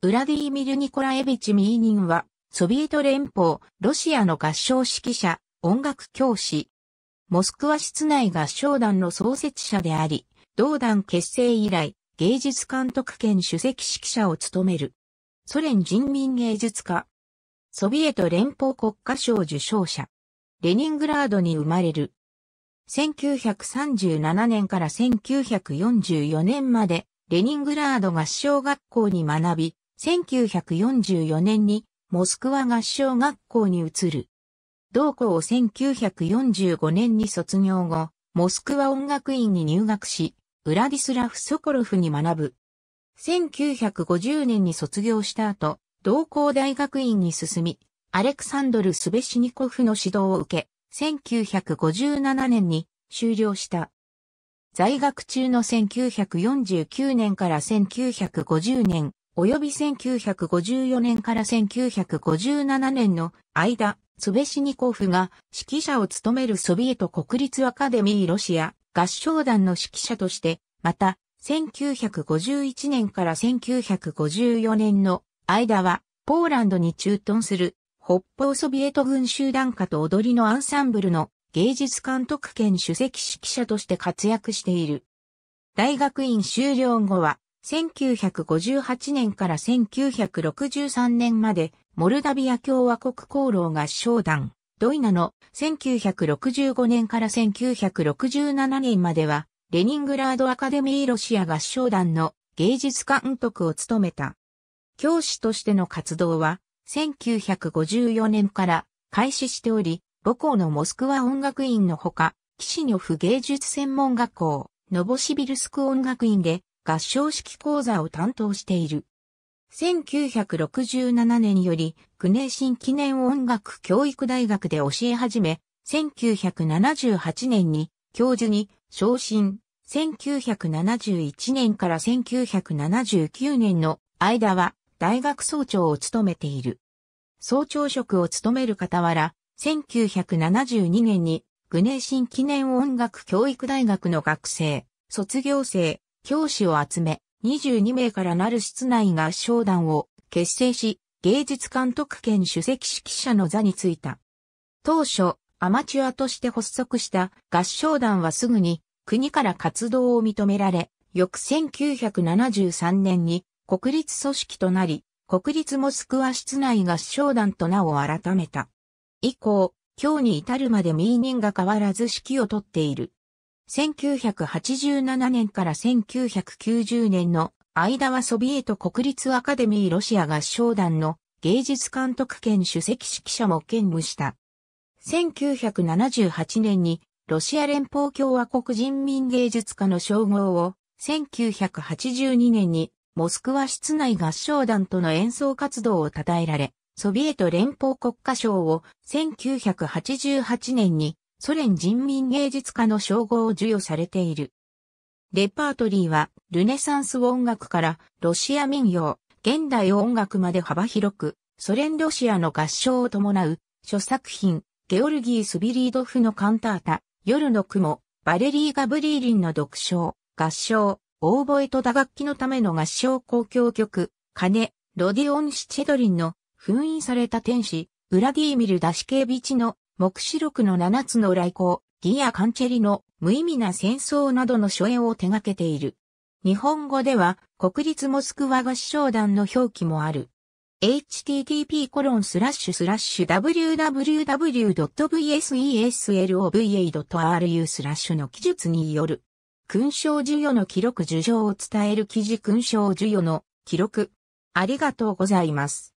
ウラディーミル・ニコラエビチ・ミーニンは、ソビエト連邦、ロシアの合唱指揮者、音楽教師。モスクワ室内合唱団の創設者であり、同団結成以来、芸術監督兼主席指揮者を務める。ソ連人民芸術家。ソビエト連邦国家賞受賞者。レニングラードに生まれる。1937年から1944年まで、レニングラード合唱学校に学び、1944年にモスクワ合唱学校に移る。同校を1945年に卒業後、モスクワ音楽院に入学し、ウラディスラフ・ソコロフに学ぶ。1950年に卒業した後、同校大学院に進み、アレクサンドル・スベシニコフの指導を受け、1957年に終了した。在学中の1949年から1950年、及び1954年から1957年の間、ツベシニコフが指揮者を務めるソビエト国立アカデミーロシア合唱団の指揮者として、また、1951年から1954年の間は、ポーランドに駐屯する北方ソビエト軍集団歌と踊りのアンサンブルの芸術監督兼主席指揮者として活躍している。大学院修了後は1958年から1963年まで、モルダビア共和国功労合唱団、ドイナの1965年から1967年までは、レニングラードアカデミーロシア合唱団の芸術監督を務めた。教師としての活動は、1954年から開始しており、母校のモスクワ音楽院のほか、キシニョフ芸術専門学校、ノボシビルスク音楽院で合唱式講座を担当している。1967年より、グネーシン記念音楽教育大学で教え始め、1978年に教授に昇進、1971年から1979年の間は大学総長を務めている。総長職を務める傍ら、1972年にグネーシン記念音楽教育大学の学生、卒業生、教師を集め、22名からなる室内合唱団を結成し、芸術監督兼主席指揮者の座に就いた。当初、アマチュアとして発足した合唱団はすぐに国から活動を認められ、翌1973年に国立組織となり、国立モスクワ室内合唱団と名を改めた。以降、今日に至るまで民人が変わらず指揮をとっている。1987年から1990年の間はソビエト国立アカデミーロシア合唱団の芸術監督兼主席指揮者も兼務した。1978年にロシア連邦共和国人民芸術家の称号を、1982年にモスクワ室内合唱団との演奏活動を称えられ、ソビエト連邦国家賞を1988年にソ連人民芸術家の称号を授与されている。レパートリーは、ルネサンス音楽からロシア民謡、現代音楽まで幅広く、ソ連ロシアの合唱を伴う、諸作品、ゲオルギー・スビリードフのカンタータ、夜の雲、バレリー・ガブリーリンの読唱、合唱、オーボエと打楽器のための合唱交響曲、金、ロディオン・シチェドリンの封印された天使、ウラディーミル・ダシケービチの目視録の7つの来航、ギア・カンチェリの無意味な戦争などの書演を手掛けている。日本語では国立モスクワ合唱団の表記もある。http コロンスラッシュ www.vseslova.ru スラッシュの記述による。勲章授与の記録受賞を伝える記事勲章授与の記録。ありがとうございます。